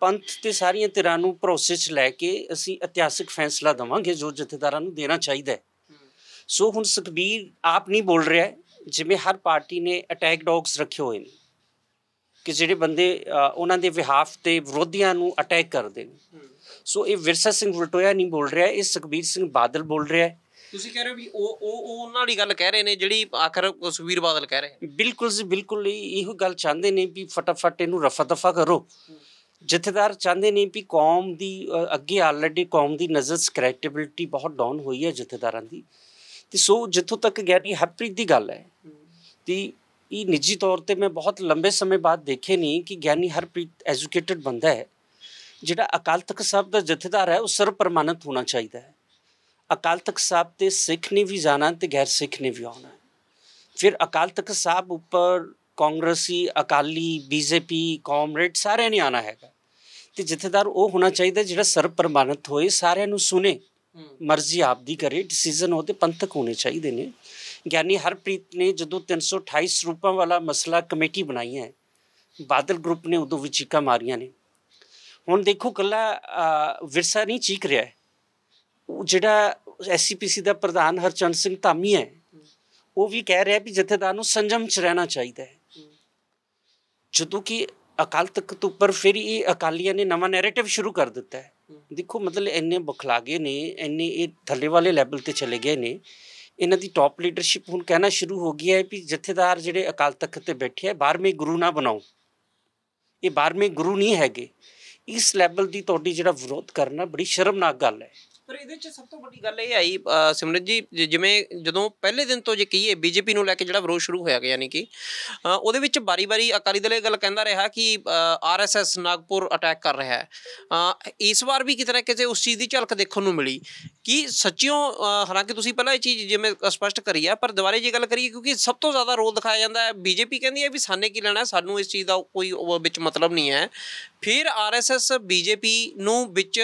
ਪੰਥ ਤੇ ਸਾਰੀਆਂ ਧਿਰਾਂ ਨੂੰ ਪ੍ਰੋਸੈਸ ਲੈ ਕੇ ਅਸੀਂ ਇਤਿਹਾਸਿਕ ਫੈਸਲਾ ਦਵਾਂਗੇ ਜੋ ਜਥੇਦਾਰਾਂ ਨੂੰ ਦੇਣਾ ਚਾਹੀਦਾ ਹੈ ਸੋ ਹੁਣ ਸੁਖਵੀਰ ਆਪ ਨਹੀਂ ਬੋਲ ਰਿਹਾ ਜਿਵੇਂ ਹਰ ਪਾਰਟੀ ਨੇ ਅਟੈਕ ਡੌਗਸ ਰੱਖੇ ਹੋਏ ਨੇ ਕਿ ਜਿਹੜੇ ਬੰਦੇ ਉਹਨਾਂ ਦੇ ਵਿਹਾਫ ਤੇ ਵਿਰੋਧੀਆਂ ਨੂੰ ਅਟੈਕ ਕਰਦੇ ਨੇ ਸੋ ਇਹ ਵਿਰਸਾ ਸਿੰਘ ਵਲਟੋਇਆ ਨਹੀਂ ਬੋਲ ਰਿਹਾ ਇਹ ਸੁਖਬੀਰ ਸਿੰਘ ਬਾਦਲ ਬੋਲ ਰਿਹਾ ਤੁਸੀਂ ਕਹਿ ਰਹੇ ਹੋ ਵੀ ਉਹ ਉਹ ਉਹਨਾਂ ਦੀ ਗੱਲ ਕਹਿ ਰਹੇ ਨੇ ਜਿਹੜੀ ਆਖਰ ਸੁਖਬੀਰ ਬਾਦਲ ਕਹਿ ਰਹੇ ਬਿਲਕੁਲ ਜੀ ਬਿਲਕੁਲ ਇਹੋ ਗੱਲ ਚਾਹੁੰਦੇ ਨੇ ਵੀ ਫਟਾਫਟ ਇਹਨੂੰ ਰਫਾ ਦਫਾ ਕਰੋ ਜਥੇਦਾਰ ਚਾਹੁੰਦੇ ਨੇ ਵੀ ਕੌਮ ਦੀ ਅੱਗੇ ਆਲਰੇਡੀ ਕੌਮ ਦੀ ਨਜ਼ਰ ਸਕ੍ਰੈਟੇਬਿਲਟੀ ਬਹੁਤ ਡਾਊਨ ਹੋਈ ਹੈ ਜਥੇਦਾਰਾਂ ਦੀ ਤੇ ਸੋ ਜਿੱਥੋਂ ਤੱਕ ਗਿਆਨੀ ਹਰਪ੍ਰੀਤ ਦੀ ਗੱਲ ਹੈ ਤੇ ਇਹ ਨਿੱਜੀ ਤੌਰ ਤੇ ਮੈਂ ਬਹੁਤ ਲੰਬੇ ਸਮੇਂ ਬਾਅਦ ਦੇਖੇ ਨਹੀਂ ਕਿ ਗਿਆਨੀ ਹਰਪ੍ਰੀਤ ਐਜੂਕੇਟਿਡ ਬੰਦਾ ਹੈ ਜਿਹੜਾ ਅਕਾਲ ਤਖਤ ਸਾਹਿਬ ਦਾ ਜਥੇਦਾਰ ਹੈ ਉਹ ਸਰਵ ਪਰਮਾਨੰਤ ਹੋਣਾ ਚਾਹੀਦਾ ਹੈ ਅਕਾਲ ਤਖਤ ਸਾਹਿਬ ਤੇ ਸਿੱਖ ਨੇ ਵੀ ਜਾਣਾ ਤੇ ਗੈਰ ਸਿੱਖ ਨੇ ਵੀ ਆਉਣਾ ਫਿਰ ਅਕਾਲ ਤਖਤ ਸਾਹਿਬ ਉੱਪਰ ਕਾਂਗਰਸੀ ਅਕਾਲੀ ਬੀਜੇਪੀ ਕਾਮਰੇਡ ਸਾਰਿਆਂ ਨੇ ਆਣਾ ਹੈਗਾ ਤੇ ਜਥੇਦਾਰ ਉਹ ਹੋਣਾ ਚਾਹੀਦਾ ਜਿਹੜਾ ਸਰਵ ਪਰਮਾਨੰਤ ਹੋਏ ਸਾਰਿਆਂ ਨੂੰ ਸੁਨੇ ਮਰਜ਼ੀ ਆਪ ਦੀ ਕਰੇ ਡਿਸੀਜਨ ਉਹਦੇ ਪੰਥਕ ਹੋਣੇ ਚਾਹੀਦੇ ਨੇ ਗਿਆਨੀ ਹਰਪ੍ਰੀਤ ਨੇ ਜਦੋਂ 328 ਸਰੂਪਾਂ ਵਾਲਾ ਮਸਲਾ ਕਮੇਟੀ ਬਣਾਈ ਹੈ ਬਾਦਲ ਗਰੁੱਪ ਨੇ ਉਦੋਂ ਵਿਚੀਕਾ ਮਾਰੀਆਂ ਨੇ ਹੁਣ ਦੇਖੋ ਕੱਲਾ ਵਿਰਸਾ ਨਹੀਂ ਚੀਕ ਰਿਹਾ ਹੈ ਜਿਹੜਾ ਐਸਸੀਪੀਸੀ ਦਾ ਪ੍ਰਧਾਨ ਹਰਚੰਦ ਸਿੰਘ ਧਾਮੀ ਹੈ ਉਹ ਵੀ ਕਹਿ ਰਿਹਾ ਵੀ ਜਥੇਦਾਰ ਨੂੰ ਸੰਜਮ ਚ ਰਹਿਣਾ ਚਾਹੀਦਾ ਹੈ ਜਦੋਂ ਕਿ ਅਕਾਲ ਤਖਤ ਉੱਪਰ ਫਿਰ ਇਹ ਅਕਾਲੀਆਂ ਨੇ ਨਵਾਂ ਨੈਰੇਟਿਵ ਸ਼ੁਰੂ ਕਰ ਦਿੱਤਾ ਹੈ ਦੇਖੋ ਮਤਲਬ ਇੰਨੇ ਬਖਲਾਗੇ ਨੇ ਇੰਨੇ ਇਹ ਥੱਲੇ ਵਾਲੇ ਲੈਵਲ ਤੇ ਚਲੇ ਗਏ ਨੇ ਇਹਨਾਂ ਦੀ ਟਾਪ ਲੀਡਰਸ਼ਿਪ ਹੁਣ ਕਹਿਣਾ ਸ਼ੁਰੂ ਹੋ ਗਈ ਹੈ ਵੀ ਜਥੇਦਾਰ ਜਿਹੜੇ ਅਕਾਲ ਤਖਤ ਤੇ ਬੈਠੇ ਆ 12ਵੇਂ ਗੁਰੂ ਨਾ ਬਣਾਓ ਇਹ 12ਵੇਂ ਗੁਰੂ ਨਹੀਂ ਹੈਗੇ ਇਸ ਲੈਵਲ ਦੀ ਤੁਹਾਡੀ ਜਿਹੜਾ ਵਿਰੋਧ ਕਰਨਾ ਬੜੀ ਸ਼ਰਮਨਾਕ ਗੱਲ ਹੈ ਪਰ ਇਹਦੇ ਚ ਸਭ ਤੋਂ ਵੱਡੀ ਗੱਲ ਇਹ ਆਈ ਸਿਮਰਤ ਜੀ ਜਿਵੇਂ ਜਦੋਂ ਪਹਿਲੇ ਦਿਨ ਤੋਂ ਜੇ ਕਹੀਏ ਬੀਜੇਪੀ ਨੂੰ ਲੈ ਕੇ ਜਿਹੜਾ ਵਿਰੋਧ ਸ਼ੁਰੂ ਹੋਇਆ ਗਿਆ ਯਾਨੀ ਕਿ ਉਹਦੇ ਵਿੱਚ ਬਾਰੀ-ਬਾਰੀ ਅਕਾਲੀ ਦਲ ਇਹ ਗੱਲ ਕਹਿੰਦਾ ਰਿਹਾ ਕਿ ਆਰਐਸਐਸ ਨਾਗਪੁਰ ਅਟੈਕ ਕਰ ਰਿਹਾ ਹੈ ਇਸ ਵਾਰ ਵੀ ਕਿਤੇ ਨਾ ਕਿਤੇ ਉਸ ਚੀਜ਼ ਦੀ ਝਲਕ ਦੇਖਣ ਨੂੰ ਮਿਲੀ ਕਿ ਸੱਚਿਓ ਹਾਲਾਂਕਿ ਤੁਸੀਂ ਪਹਿਲਾਂ ਇਹ ਚੀਜ਼ ਜਿਵੇਂ ਸਪਸ਼ਟ ਕਰੀ ਆ ਪਰ ਦੁਬਾਰੇ ਜੇ ਗੱਲ ਕਰੀਏ ਕਿਉਂਕਿ ਸਭ ਤੋਂ ਜ਼ਿਆਦਾ ਰੋਲ ਦਿਖਾਇਆ ਜਾਂਦਾ ਹੈ ਬੀਜੇਪੀ ਕਹਿੰਦੀ ਹੈ ਵੀ ਸਾਨੇ ਕੀ ਲੈਣਾ ਸਾਨੂੰ ਇਸ ਚੀਜ਼ ਦਾ ਕੋਈ ਵਿੱਚ ਮਤਲਬ ਨਹੀਂ ਹੈ ਫਿਰ ਆਰਐਸਐਸ ਬੀਜੇਪੀ ਨੂੰ ਵਿੱਚ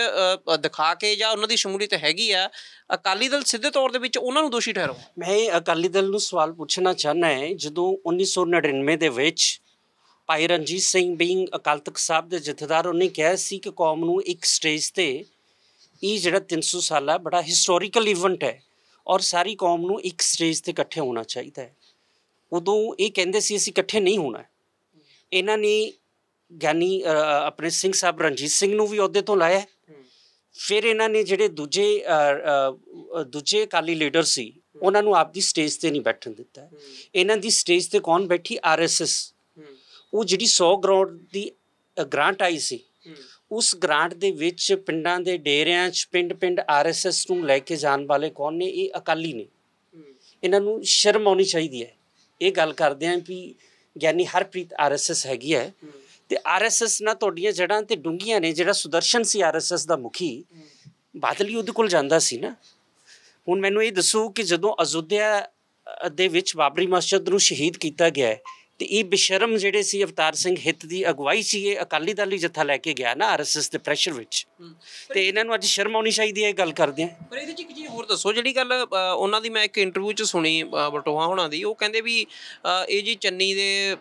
ਦਿਖਾ ਕੇ ਜਾਂ ਉਹਨਾਂ ਦੀ ਮੂਰੀ ਤੇ ਹੈਗੀ ਆ ਅਕਾਲੀ ਦਲ ਸਿੱਧੇ ਤੌਰ ਦੇ ਵਿੱਚ ਉਹਨਾਂ ਨੂੰ ਦੋਸ਼ੀ ਠਹਿਰੋ ਮੈਂ ਅਕਾਲੀ ਦਲ ਨੂੰ ਸਵਾਲ ਪੁੱਛਣਾ ਚਾਹਨਾ ਹੈ ਜਦੋਂ 1999 ਦੇ ਵਿੱਚ ਭਾਈ ਰਣਜੀਤ ਸਿੰਘ ਬੀਂਗ ਅਕਾਲ ਤਖਤ ਸਾਹਿਬ ਦੇ ਜਥੇਦਾਰ ਉਹਨੇ ਕਿਹਾ ਸੀ ਕਿ ਕੌਮ ਨੂੰ ਇੱਕ ਸਟੇਜ ਤੇ ਇਹ ਜਿਹੜਾ 300 ਸਾਲਾ ਬੜਾ ਹਿਸਟੋਰੀਕਲ ਇਵੈਂਟ ਹੈ ਔਰ ਸਾਰੀ ਕੌਮ ਨੂੰ ਇੱਕ ਸਟੇਜ ਤੇ ਇਕੱਠੇ ਹੋਣਾ ਚਾਹੀਦਾ ਹੈ ਉਦੋਂ ਇਹ ਕਹਿੰਦੇ ਸੀ ਅਸੀਂ ਇਕੱਠੇ ਨਹੀਂ ਹੋਣਾ ਇਹਨਾਂ ਨੇ ਗਿਆਨੀ ਆਪਣੇ ਸਿੰਘ ਸਾਹਿਬ ਰਣਜੀਤ ਸਿੰਘ ਨੂੰ ਵੀ ਅਹੁਦੇ ਤੋਂ ਲਾਇਆ ਫਿਰ ਇਹਨਾਂ ਨੇ ਜਿਹੜੇ ਦੂਜੇ ਦੂਜੇ ਕਾਲੀ ਲੀਡਰ ਸੀ ਉਹਨਾਂ ਨੂੰ ਆਪਦੀ ਸਟੇਜ ਤੇ ਨਹੀਂ ਬੈਠਣ ਦਿੱਤਾ ਇਹਨਾਂ ਦੀ ਸਟੇਜ ਤੇ ਕੌਣ ਬੈਠੀ ਆਰਐਸਐਸ ਉਹ ਜਿਹੜੀ 100 ਗਰਾਂਟ ਦੀ ਗ੍ਰਾਂਟ ਆਈ ਸੀ ਉਸ ਗ੍ਰਾਂਟ ਦੇ ਵਿੱਚ ਪਿੰਡਾਂ ਦੇ ਡੇਰਿਆਂ 'ਚ ਪਿੰਡ-ਪਿੰਡ ਆਰਐਸਐਸ ਨੂੰ ਲੈ ਕੇ ਜਾਣ ਵਾਲੇ ਕੌਣ ਨੇ ਇਹ ਅਕਾਲੀ ਨੇ ਇਹਨਾਂ ਨੂੰ ਸ਼ਰਮ ਆਉਣੀ ਚਾਹੀਦੀ ਹੈ ਇਹ ਗੱਲ ਕਰਦੇ ਆਂ ਵੀ ਗਿਆਨੀ ਹਰਪ੍ਰੀਤ ਆਰਐਸਐਸ ਹੈਗੀ ਹੈ ਤੇ ਆਰਐਸਐਸ ਨਾਲ ਤੁਹਾਡੀਆਂ ਜੜਾਂ ਤੇ ਡੂੰਗੀਆਂ ਨੇ ਜਿਹੜਾ ਸੁਦਰਸ਼ਨ ਸੀ ਆਰਐਸਐਸ ਦਾ ਮੁਖੀ ਬਾਦਲੀ ਉਹਦੇ ਕੋਲ ਜਾਂਦਾ ਸੀ ਨਾ ਹੁਣ ਮੈਨੂੰ ਇਹ ਦੱਸੋ ਕਿ ਜਦੋਂ ਅਯੁੱਧਿਆ ਦੇ ਵਿੱਚ ਬਾਬਰੀ ਮਸਜਿਦ ਨੂੰ ਸ਼ਹੀਦ ਕੀਤਾ ਗਿਆ ਹੈ ਤੇ ਇਹ ਬਿਸ਼ਰਮ ਜਿਹੜੇ ਸੀ ਅਵਤਾਰ ਸਿੰਘ ਹਿੱਤ ਦੀ ਅਗਵਾਈ ਸੀ ਇਹ ਅਕਾਲੀ ਦਲ ਹੀ ਜੱਥਾ ਲੈ ਕੇ ਗਿਆ ਨਾ ਆਰਐਸਐਸ ਦੇ ਪ੍ਰੈਸ਼ਰ ਵਿੱਚ ਤੇ ਇਹਨਾਂ ਨੂੰ ਅੱਜ ਸ਼ਰਮ ਆਉਣੀ ਚਾਹੀਦੀ ਹੈ ਇਹ ਗੱਲ ਕਰਦੇ ਆ ਪਰ ਇਹਦੇ ਚ ਇੱਕ ਚੀਜ਼ ਹੋਰ ਦੱਸੋ ਜਿਹੜੀ ਗੱਲ ਉਹਨਾਂ ਦੀ ਮੈਂ ਇੱਕ ਇੰਟਰਵਿਊ ਚ ਸੁਣੀ ਬਟੋਹਾ ਹੋਣਾ ਦੀ ਉਹ ਕਹਿੰਦੇ ਵੀ ਇਹ ਜੀ ਚੰਨੀ ਦੇ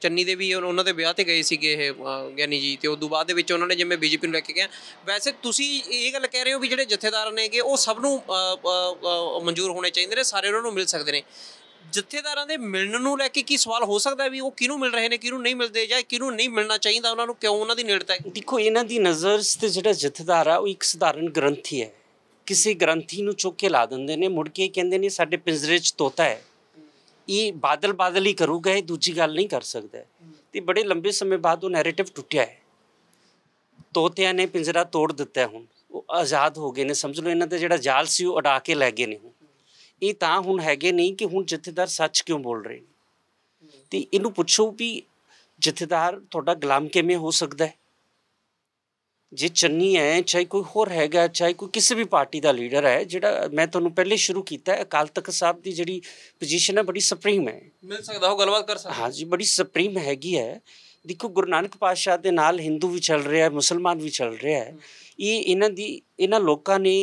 ਚੰਨੀ ਦੇ ਵੀ ਉਹਨਾਂ ਦੇ ਵਿਆਹ ਤੇ ਗਏ ਸੀਗੇ ਇਹ ਗਿਆਨੀ ਜੀ ਤੇ ਉਸ ਤੋਂ ਬਾਅਦ ਦੇ ਵਿੱਚ ਉਹਨਾਂ ਨੇ ਜਿਵੇਂ ਬੀਜੇਪੀ ਨੂੰ ਲੈ ਕੇ ਗਿਆ ਵੈਸੇ ਤੁਸੀਂ ਇਹ ਗੱਲ ਕਹਿ ਰਹੇ ਹੋ ਵੀ ਜਿਹੜੇ ਜਥੇਦਾਰ ਨੇਗੇ ਉਹ ਸਭ ਨੂੰ ਮਨਜ਼ੂਰ ਹੋਣੇ ਚਾਹੀਦੇ ਨੇ ਸਾਰੇ ਉਹਨਾਂ ਨੂੰ ਮਿਲ ਸਕਦੇ ਨੇ ਜਥੇਦਾਰਾਂ ਦੇ ਮਿਲਣ ਨੂੰ ਲੈ ਕੇ ਕੀ ਸਵਾਲ ਹੋ ਸਕਦਾ ਵੀ ਉਹ ਕਿਹਨੂੰ ਮਿਲ ਰਹੇ ਨੇ ਕਿਹਨੂੰ ਨਹੀਂ ਮਿਲਦੇ ਜਾਂ ਕਿਹਨੂੰ ਨਹੀਂ ਮਿਲਣਾ ਚਾਹੀਦਾ ਉਹਨਾਂ ਨੂੰ ਕਿਉਂ ਉਹਨਾਂ ਦੀ ਨੇੜਤਾ ਹੈ ਦੇਖੋ ਇਹਨਾਂ ਦੀ ਨਜ਼ਰ ਤੇ ਜਿਹੜਾ ਜਥੇਦਾਰ ਆ ਉਹ ਇੱਕ ਸਧਾਰਨ ਗ੍ਰੰਥੀ ਹੈ ਕਿਸੇ ਗ੍ਰੰਥੀ ਨੂੰ ਚੁੱਕ ਕੇ ਲਾ ਦਿੰਦੇ ਨੇ ਮੁੜ ਕੇ ਕਹਿੰਦੇ ਨੇ ਸਾਡੇ ਪਿੰਜਰੇ 'ਚ ਤੋਤਾ ਹੈ ਇਹ ਬਾਦਲ ਬਾਦਲ ਹੀ ਕਰੂਗਾ ਇਹ ਦੂਜੀ ਗੱਲ ਨਹੀਂ ਕਰ ਸਕਦਾ ਤੇ ਬੜੇ ਲੰਬੇ ਸਮੇਂ ਬਾਅਦ ਉਹ ਨੈਰੇਟਿਵ ਟੁੱਟਿਆ ਹੈ ਤੋਤਿਆਂ ਨੇ ਪਿੰਜਰਾ ਤੋੜ ਦਿੱਤਾ ਹੁਣ ਉਹ ਆਜ਼ਾਦ ਹੋ ਗਏ ਨੇ ਸਮਝ ਲਓ ਇਹਨਾਂ ਦਾ ਜਿਹੜਾ ਜਾਲ ਸੀ ਉਹ ਉਡਾ ਕੇ ਲੈ ਗਏ ਨੇ ਹੁਣ ਇਹ ਤਾਂ ਹੁਣ ਹੈਗੇ ਨਹੀਂ ਕਿ ਹੁਣ ਜਥੇਦਾਰ ਸੱਚ ਕਿਉਂ ਬੋਲ ਰਹੇ ਤੇ ਇਹਨੂੰ ਪੁੱਛੋ ਵੀ ਜਥੇਦਾਰ ਤੁਹਾਡਾ ਗੁਲਾਮ ਕਿਵੇਂ ਹੋ ਸਕਦਾ ਹੈ ਜੇ ਚੰਨੀ ਹੈ ਚਾਹੇ ਕੋਈ ਹੋਰ ਹੈਗਾ ਚਾਹੇ ਕੋਈ ਕਿਸੇ ਵੀ ਪਾਰਟੀ ਦਾ ਲੀਡਰ ਹੈ ਜਿਹੜਾ ਮੈਂ ਤੁਹਾਨੂੰ ਪਹਿਲੇ ਸ਼ੁਰੂ ਕੀਤਾ ਅਕਾਲ ਤਖਤ ਸਾਹਿਬ ਦੀ ਜਿਹੜੀ ਪੋਜੀਸ਼ਨ ਹੈ ਬੜੀ ਸੁਪਰੀਮ ਹੈ ਮਿਲ ਸਕਦਾ ਹੋ ਗੱਲਬਾਤ ਕਰ ਸਕਦਾ ਹਾਂਜੀ ਬੜੀ ਸੁਪਰੀਮ ਹੈਗੀ ਹੈ ਦੇਖੋ ਗੁਰੂ ਨਾਨਕ ਪਾਤਸ਼ਾਹ ਦੇ ਨਾਲ ਹਿੰਦੂ ਵੀ ਚੱਲ ਰਿਹਾ ਹੈ ਮੁਸਲਮਾਨ ਵੀ ਚੱਲ ਰਿਹਾ ਹੈ ਇਹ ਇਹਨਾਂ ਦੀ ਇਹਨਾਂ ਲੋਕਾਂ ਨੇ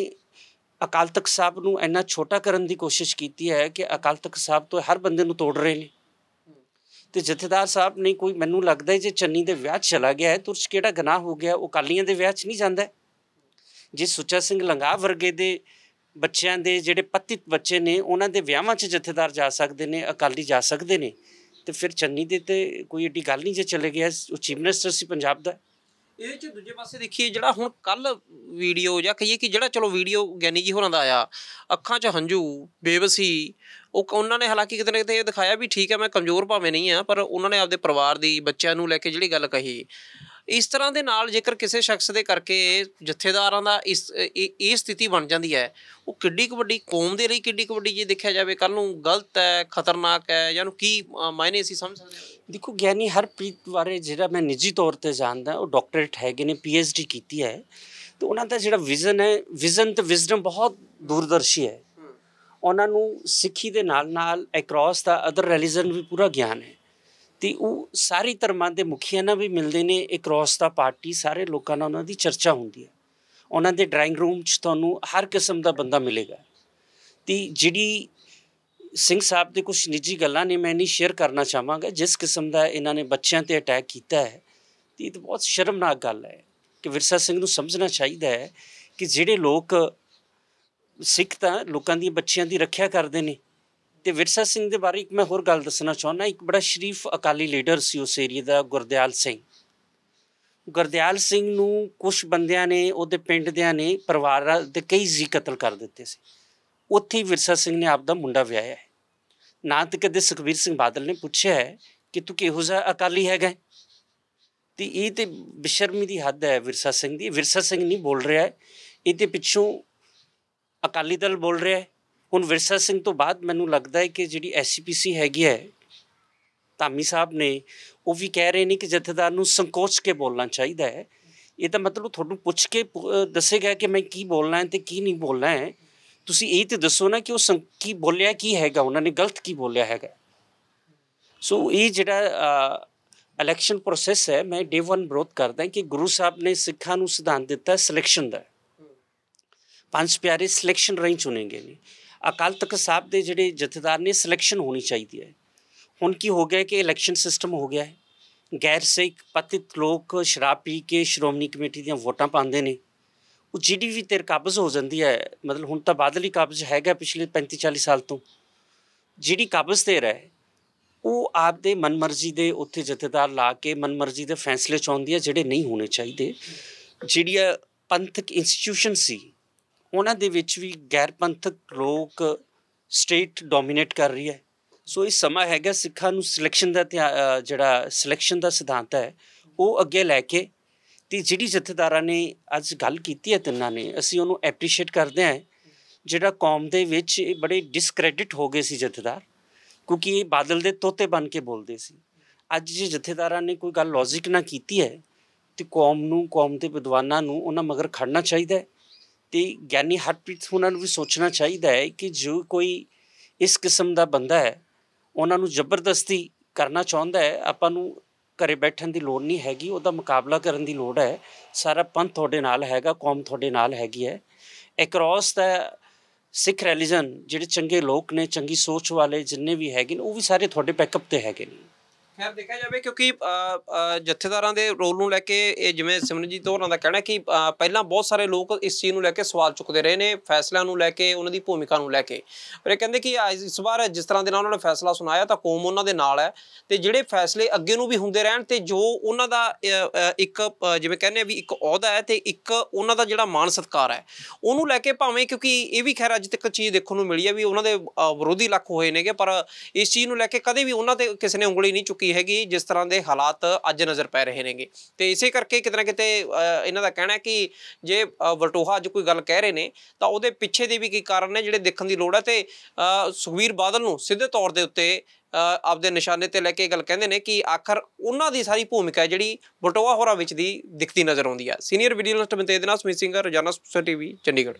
ਅਕਾਲ ਤਖਤ ਸਾਹਿਬ ਨੂੰ ਇੰਨਾ ਛੋਟਾ ਕਰਨ ਦੀ ਕੋਸ਼ਿਸ਼ ਕੀਤੀ ਹੈ ਕਿ ਅਕਾਲ ਤਖਤ ਸਾਹਿਬ ਤੋਂ ਹਰ ਬੰਦੇ ਨੂੰ ਤੋੜ ਰਹੇ ਨੇ ਤੇ ਜਥੇਦਾਰ ਸਾਹਿਬ ਨਹੀਂ ਕੋਈ ਮੈਨੂੰ ਲੱਗਦਾ ਜੇ ਚੰਨੀ ਦੇ ਵਿਆਹ ਚਲਾ ਗਿਆ ਹੈ ਤੁਰਛ ਕਿਹੜਾ ਗਨਾਹ ਹੋ ਗਿਆ ਉਹ ਕਾਲੀਆਂ ਦੇ ਵਿਆਹ 'ਚ ਨਹੀਂ ਜਾਂਦਾ ਜੇ ਸੁੱਚਾ ਸਿੰਘ ਲੰਗਾ ਵਰਗੇ ਦੇ ਬੱਚਿਆਂ ਦੇ ਜਿਹੜੇ ਪਤਿਤ ਬੱਚੇ ਨੇ ਉਹਨਾਂ ਦੇ ਵਿਆਹਾਂ 'ਚ ਜਥੇਦਾਰ ਜਾ ਸਕਦੇ ਨੇ ਅਕਾਲੀ ਜਾ ਸਕਦੇ ਨੇ ਤੇ ਫਿਰ ਚੰਨੀ ਦੇ ਤੇ ਕੋਈ ਏਡੀ ਗੱਲ ਨਹੀਂ ਜੇ ਚਲੇ ਗਿਆ ਉਹ ਚੀਫ ਮਿਨਿਸਟਰ ਸੀ ਪੰਜਾਬ ਦਾ ਇਹਦੇ ਚ ਦੂਜੇ ਪਾਸੇ ਦੇਖੀਏ ਜਿਹੜਾ ਹੁਣ ਕੱਲ ਵੀਡੀਓ ਜਾਂ ਕਹੀਏ ਕਿ ਜਿਹੜਾ ਚਲੋ ਵੀਡੀਓ ਗਿਆਨੀ ਜੀ ਹੋਰਾਂ ਦਾ ਆਇਆ ਅੱਖਾਂ 'ਚ ਹੰਝੂ ਬੇਵਸੀ ਉਹ ਉਹਨਾਂ ਨੇ ਹਾਲਾਂਕਿ ਕਿਤੇ ਨਾ ਕਿਤੇ ਇਹ ਦਿਖਾਇਆ ਵੀ ਠੀਕ ਹੈ ਮੈਂ ਕਮਜ਼ੋਰ ਭਾਵੇਂ ਨਹੀਂ ਆ ਪਰ ਉਹਨਾਂ ਨੇ ਆਪਦੇ ਪਰਿਵਾਰ ਦੀ ਬੱਚਿਆਂ ਨੂੰ ਲੈ ਕੇ ਜਿਹੜੀ ਗੱਲ ਕਹੀ ਇਸ ਤਰ੍ਹਾਂ ਦੇ ਨਾਲ ਜੇਕਰ ਕਿਸੇ ਸ਼ਖਸ ਦੇ ਕਰਕੇ ਜਥੇਦਾਰਾਂ ਦਾ ਇਸ ਇਹ ਸਥਿਤੀ ਬਣ ਜਾਂਦੀ ਹੈ ਉਹ ਕਿੱਡੀ ਕੁ ਵੱਡੀ ਕੌਮ ਦੇ ਲਈ ਕਿੱਡੀ ਕੁ ਵੱਡੀ ਜੇ ਦੇਖਿਆ ਜਾਵੇ ਕੱਲ ਨੂੰ ਗਲਤ ਹੈ ਖਤਰਨਾਕ ਹੈ ਜਾਂ ਨੂੰ ਕੀ ਮਾਇਨੇ ਸੀ ਸਮਝ ਸਕਦੇ ਦੇਖੋ ਗਿਆਨੀ ਹਰਪ੍ਰੀਤ ਬਾਰੇ ਜਿਹੜਾ ਮੈਂ ਨਿੱਜੀ ਤੌਰ ਤੇ ਜਾਣਦਾ ਉਹ ਡਾਕਟਰੇਟ ਹੈਗੇ ਨੇ ਪੀਐਚਡੀ ਕੀਤੀ ਹੈ ਤੇ ਉਹਨਾਂ ਦਾ ਜਿਹੜਾ ਵਿਜ਼ਨ ਹੈ ਵਿਜ਼ਨ ਤੇ ਵਿਜ਼ਡਮ ਬਹੁਤ ਦੂਰਦਰਸ਼ੀ ਹੈ ਉਹਨਾਂ ਨੂੰ ਸਿੱਖੀ ਦੇ ਨਾਲ ਨਾਲ ਅਕ੍ਰੋਸ ਦਾ ਅਦਰ ਰਿਲੀਜਨ ਵੀ ਪੂਰਾ ਗਿਆਨ ਹੈ ਤੇ ਉਹ ਸਾਰੇ ਧਰਮਾਂ ਦੇ ਮੁਖੀਆਂ ਨਾਲ ਵੀ ਮਿਲਦੇ ਨੇ ਰੋਸ ਦਾ ਪਾਰਟੀ ਸਾਰੇ ਲੋਕਾਂ ਨਾਲ ਉਹਨਾਂ ਦੀ ਚਰਚਾ ਹੁੰਦੀ ਹੈ ਉਹਨਾਂ ਦੇ ਡਰਾਇੰਗ ਰੂਮ 'ਚ ਤੁਹਾਨੂੰ ਹਰ ਕਿਸਮ ਦਾ ਬੰਦਾ ਮਿਲੇਗਾ ਤੇ ਜਿਹੜੀ ਸਿੰਘ ਸਾਹਿਬ ਦੇ ਕੁਝ ਨਿੱਜੀ ਗੱਲਾਂ ਨੇ ਮੈਂ ਨਹੀਂ ਸ਼ੇਅਰ ਕਰਨਾ ਚਾਹਾਂਗਾ ਜਿਸ ਕਿਸਮ ਦਾ ਇਹਨਾਂ ਨੇ ਬੱਚਿਆਂ ਤੇ ਅਟੈਕ ਕੀਤਾ ਹੈ ਤੇ ਇਹ ਤਾਂ ਬਹੁਤ ਸ਼ਰਮਨਾਕ ਗੱਲ ਹੈ ਕਿ ਵਿਰਸਾ ਸਿੰਘ ਨੂੰ ਸਮਝਣਾ ਚਾਹੀਦਾ ਹੈ ਕਿ ਜਿਹੜੇ ਲੋਕ ਸਿੱਖ ਤਾਂ ਲੋਕਾਂ ਦੀਆਂ ਬੱਚਿਆਂ ਦੀ ਰੱਖਿਆ ਕਰਦੇ ਨੇ ਤੇ ਵਿਰਸਾ ਸਿੰਘ ਦੇ ਬਾਰੇ ਇੱਕ ਮੈਂ ਹੋਰ ਗੱਲ ਦੱਸਣਾ ਚਾਹੁੰਦਾ ਇੱਕ ਬੜਾ ਸ਼ਰੀਫ ਅਕਾਲੀ ਲੀਡਰ ਸੀ ਉਸ ਏਰੀਆ ਦਾ ਗੁਰਦਿਆਲ ਸਿੰਘ ਗੁਰਦਿਆਲ ਸਿੰਘ ਨੂੰ ਕੁਝ ਬੰਦਿਆਂ ਨੇ ਉਹਦੇ ਪਿੰਡ ਦਿਆਂ ਨੇ ਪਰਿਵਾਰ ਦੇ ਕਈ ਜੀ ਕਤਲ ਕਰ ਦਿੱਤੇ ਸੀ ਉੱਥੇ ਵਿਰਸਾ ਸਿੰਘ ਨੇ ਆਪ ਦਾ ਮੁੰਡਾ ਵਿਆਹਿਆ ਹੈ ਨਾ ਕਦੇ ਸੁਖਵੀਰ ਸਿੰਘ ਬਾਦਲ ਨੇ ਪੁੱਛਿਆ ਹੈ ਕਿ ਤੂੰ ਕਿਹੋ ਜਿਹਾ ਅਕਾਲੀ ਹੈਗਾ ਤੇ ਇਹ ਤੇ ਬਿਸ਼ਰਮੀ ਦੀ ਹੱਦ ਹੈ ਵਿਰਸਾ ਸਿੰਘ ਦੀ ਵਿਰਸਾ ਸਿੰਘ ਨਹੀਂ ਬੋਲ ਰਿਹਾ ਇਹਦੇ ਪਿੱਛੋਂ ਅਕਾਲੀ ਦਲ ਬੋਲ ਰਿਹਾ ਹੈ ਹੁਣ ਵਿਰਸਾ ਸਿੰਘ ਤੋਂ ਬਾਅਦ ਮੈਨੂੰ ਲੱਗਦਾ ਹੈ ਕਿ ਜਿਹੜੀ ਐਸਸੀਪੀਸੀ ਹੈਗੀ ਹੈ ਧਾਮੀ ਸਾਹਿਬ ਨੇ ਉਹ ਵੀ ਕਹਿ ਰਹੇ ਨੇ ਕਿ ਜਥੇਦਾਰ ਨੂੰ ਸੰਕੋਚ ਕੇ ਬੋਲਣਾ ਚਾਹੀਦਾ ਹੈ ਇਹ ਤਾਂ ਮਤਲਬ ਤੁਹਾਨੂੰ ਪੁੱਛ ਕੇ ਦੱਸੇਗਾ ਕਿ ਮੈਂ ਕੀ ਬੋਲਣਾ ਹੈ ਤੇ ਕੀ ਨਹੀਂ ਬੋਲਣਾ ਹੈ ਤੁਸੀਂ ਇਹ ਤੇ ਦੱਸੋ ਨਾ ਕਿ ਉਹ ਕੀ ਬੋਲਿਆ ਕੀ ਹੈਗਾ ਉਹਨਾਂ ਨੇ ਗਲਤ ਕੀ ਬੋਲਿਆ ਹੈਗਾ ਸੋ ਇਹ ਜਿਹੜਾ ਇਲੈਕਸ਼ਨ ਪ੍ਰੋਸੈਸ ਹੈ ਮੈਂ ਡੇ 1 ਵਿਰੋਧ ਕਰਦਾ ਕਿ ਗੁਰੂ ਸਾਹਿਬ ਨੇ ਸਿੱਖਾਂ ਨੂੰ ਸਿਧਾਂਤ ਦਿੱਤਾ ਸਿਲੈਕਸ਼ਨ ਦਾ ਪੰਜ ਪਿਆਰੇ ਸਿਲੈਕਸ਼ਨ ਰਹੀ ਚੁਣेंगे ਨੇ ਅਕਾਲ ਤਖਤ ਸਾਹਿਬ ਦੇ ਜਿਹੜੇ ਜਥੇਦਾਰ ਨੇ ਸਿਲੈਕਸ਼ਨ ਹੋਣੀ ਚਾਹੀਦੀ ਹੈ ਹੁਣ ਕੀ ਹੋ ਗਿਆ ਕਿ ਇਲੈਕਸ਼ਨ ਸਿਸਟਮ ਹੋ ਗਿਆ ਹੈ ਗੈਰ ਸੇਕ ਪਤਿਤ ਲੋਕ ਸ਼ਰਾਬ ਪੀ ਕੇ ਸ਼੍ਰੋਮਣੀ ਕਮੇਟੀ ਦੀਆਂ ਵੋਟਾਂ ਪਾਉਂਦੇ ਨੇ ਉਹ ਜੀਡੀਪੀ ਤੇ ਕਾਬਜ਼ ਹੋ ਜਾਂਦੀ ਹੈ ਮਤਲਬ ਹੁਣ ਤਾਂ ਬਾਦਲੀ ਕਾਬਜ਼ ਹੈਗਾ ਪਿਛਲੇ 35 40 ਸਾਲ ਤੋਂ ਜਿਹੜੀ ਕਾਬਜ਼ ਤੇ ਰਹਿ ਉਹ ਆਪਦੇ ਮਨਮਰਜ਼ੀ ਦੇ ਉੱਥੇ ਜਥੇਦਾਰ ਲਾ ਕੇ ਮਨਮਰਜ਼ੀ ਦੇ ਫੈਸਲੇ ਚਾਉਂਦੀ ਹੈ ਜਿਹੜੇ ਨਹੀਂ ਹੋਣੇ ਚਾਹੀਦੇ ਜਿਹੜੀਆਂ ਪੰਥਕ ਇੰਸਟੀਟਿਊਸ਼ਨ ਸੀ ਉਹਨਾਂ ਦੇ ਵਿੱਚ ਵੀ ਗੈਰ ਪੰਥਕ ਲੋਕ ਸਟੇਟ ਡੋਮੀਨੇਟ ਕਰ ਰਹੀ ਹੈ ਸੋ ਇਹ ਸਮਾਂ ਹੈਗਾ ਸਿੱਖਾਂ ਨੂੰ ਸਿਲੈਕਸ਼ਨ ਦਾ ਜਿਹੜਾ ਸਿਲੈਕਸ਼ਨ ਦਾ ਸਿਧਾਂਤ ਹੈ ਉਹ ਅੱਗੇ ਲੈ ਕੇ ਤੇ ਜਿਹੜੀ ਜਥੇਦਾਰਾਂ ਨੇ ਅੱਜ ਗੱਲ ਕੀਤੀ ਹੈ ਤਿੰਨਾਂ ਨੇ ਅਸੀਂ ਉਹਨੂੰ ਐਪਰੀਸ਼ੀਏਟ ਕਰਦੇ ਹਾਂ ਜਿਹੜਾ ਕੌਮ ਦੇ ਵਿੱਚ ਇਹ ਬੜੇ ਡਿਸਕ੍ਰੈਡਿਟ ਹੋ ਗਏ ਸੀ ਜਥੇਦਾਰ ਕਿਉਂਕਿ ਇਹ ਬਾਦਲ ਦੇ ਤੋਤੇ ਬਣ ਕੇ ਬੋਲਦੇ ਸੀ ਅੱਜ ਜੇ ਜਥੇਦਾਰਾਂ ਨੇ ਕੋਈ ਗੱਲ ਲੌਜੀਕ ਨਾ ਕੀਤੀ ਹੈ ਤੇ ਕੌਮ ਨੂੰ ਕੌਮ ਦੇ ਵਿਦਵਾਨਾਂ ਨੂੰ ਉਹਨਾਂ ਮਗਰ ਖੜਨਾ ਚਾਹੀਦਾ ਹੈ ਤੇ ਗਿਆਨੀ ਹਰਪ੍ਰੀਤ ਉਹਨਾਂ ਨੂੰ ਵੀ ਸੋਚਣਾ ਚਾਹੀਦਾ ਹੈ ਕਿ ਜੋ ਕੋਈ ਇਸ ਕਿਸਮ ਦਾ ਬੰਦਾ ਹੈ ਉਹਨਾਂ ਨੂੰ ਜ਼ਬਰਦਸਤੀ ਕਰਨਾ ਚਾਹੁੰਦਾ ਹੈ ਆਪਾਂ ਨੂੰ ਘਰੇ ਬੈਠਣ ਦੀ ਲੋੜ ਨਹੀਂ ਹੈਗੀ ਉਹਦਾ ਮੁਕਾਬਲਾ ਕਰਨ ਦੀ ਲੋੜ ਹੈ ਸਾਰਾ ਪੰਥ ਤੁਹਾਡੇ ਨਾਲ ਹੈਗਾ ਕੌਮ ਤੁਹਾਡੇ ਨਾਲ ਹੈਗੀ ਹੈ ਅਕ੍ਰੋਸ ਦਾ ਸਿੱਖ ਰਿਲੀਜਨ ਜਿਹੜੇ ਚੰਗੇ ਲੋਕ ਨੇ ਚੰਗੀ ਸੋਚ ਵਾਲੇ ਜਿੰਨੇ ਵੀ ਹੈਗੇ ਨੇ ਉਹ ਵੀ ਸਾਰੇ ਤੁਹਾਡੇ ਬੈਕਅਪ ਤੇ ਹੈਗੇ ਨੇ ਖੈਰ ਦੇਖਿਆ ਜਾਵੇ ਕਿਉਂਕਿ ਜਥੇਦਾਰਾਂ ਦੇ ਰੋਲ ਨੂੰ ਲੈ ਕੇ ਇਹ ਜਿਵੇਂ ਸਿਮਰਨਜੀਤ ਹੋਰਾਂ ਦਾ ਕਹਿਣਾ ਕਿ ਪਹਿਲਾਂ ਬਹੁਤ ਸਾਰੇ ਲੋਕ ਇਸ ਚੀਜ਼ ਨੂੰ ਲੈ ਕੇ ਸਵਾਲ ਚੁੱਕਦੇ ਰਹੇ ਨੇ ਫੈਸਲਿਆਂ ਨੂੰ ਲੈ ਕੇ ਉਹਨਾਂ ਦੀ ਭੂਮਿਕਾ ਨੂੰ ਲੈ ਕੇ ਪਰ ਇਹ ਕਹਿੰਦੇ ਕਿ ਇਸ ਵਾਰ ਜਿਸ ਤਰ੍ਹਾਂ ਦੇ ਨਾਲ ਉਹਨਾਂ ਨੇ ਫੈਸਲਾ ਸੁਣਾਇਆ ਤਾਂ ਕੌਮ ਉਹਨਾਂ ਦੇ ਨਾਲ ਹੈ ਤੇ ਜਿਹੜੇ ਫੈਸਲੇ ਅੱਗੇ ਨੂੰ ਵੀ ਹੁੰਦੇ ਰਹਿਣ ਤੇ ਜੋ ਉਹਨਾਂ ਦਾ ਇੱਕ ਜਿਵੇਂ ਕਹਿੰਦੇ ਆ ਵੀ ਇੱਕ ਅਹੁਦਾ ਹੈ ਤੇ ਇੱਕ ਉਹਨਾਂ ਦਾ ਜਿਹੜਾ ਮਾਨ ਸਤਕਾਰ ਹੈ ਉਹਨੂੰ ਲੈ ਕੇ ਭਾਵੇਂ ਕਿਉਂਕਿ ਇਹ ਵੀ ਖੈਰ ਅੱਜ ਤੱਕ ਚੀਜ਼ ਦੇਖਣ ਨੂੰ ਮਿਲੀ ਹੈ ਵੀ ਉਹਨਾਂ ਦੇ ਵਿਰੋਧੀ ਲੱਖ ਹੋਏ ਨੇਗੇ ਪਰ ਇਸ ਚੀਜ਼ ਨੂੰ ਲੈ ਕੇ ਕਦੇ ਵੀ ਉਹਨਾਂ ਤੇ ਕਿਸੇ ਨੇ ਉਂਗਲੀ ਨਹੀਂ ਚੁੱਕੀ ਹੁੰਦੀ ਹੈਗੀ ਜਿਸ ਤਰ੍ਹਾਂ ਦੇ ਹਾਲਾਤ ਅੱਜ ਨਜ਼ਰ ਪੈ ਰਹੇ ਨੇਗੇ ਤੇ ਇਸੇ ਕਰਕੇ ਕਿਤਨਾ ਕਿਤੇ ਇਹਨਾਂ ਦਾ ਕਹਿਣਾ ਹੈ ਕਿ ਜੇ ਵਲਟੋਹਾ ਅੱਜ ਕੋਈ ਗੱਲ ਕਹਿ ਰਹੇ ਨੇ ਤਾਂ ਉਹਦੇ ਪਿੱਛੇ ਦੇ ਵੀ ਕੀ ਕਾਰਨ ਨੇ ਜਿਹੜੇ ਦੇਖਣ ਦੀ ਲੋੜ ਹੈ ਤੇ ਸੁਖਵੀਰ ਬਾਦਲ ਨੂੰ ਸਿੱਧੇ ਤੌਰ ਦੇ ਉੱਤੇ ਆਪਦੇ ਨਿਸ਼ਾਨੇ ਤੇ ਲੈ ਕੇ ਗੱਲ ਕਹਿੰਦੇ ਨੇ ਕਿ ਆਖਰ ਉਹਨਾਂ ਦੀ ਸਾਰੀ ਭੂਮਿਕਾ ਜਿਹੜੀ ਵਲਟੋਹਾ ਹੋਰਾਂ ਵਿੱਚ ਦੀ ਦਿਖਦੀ ਨਜ਼ਰ ਆਉਂਦੀ ਆ ਸੀਨੀਅਰ ਵੀਡੀਓ ਜਰਨਲਿਸਟ ਨਾਲ ਨਾਸ ਸਿੰਘ ਰਜਾਨਾ ਸੁਸਾ ਵੀ ਚੰਡੀਗੜ੍ਹ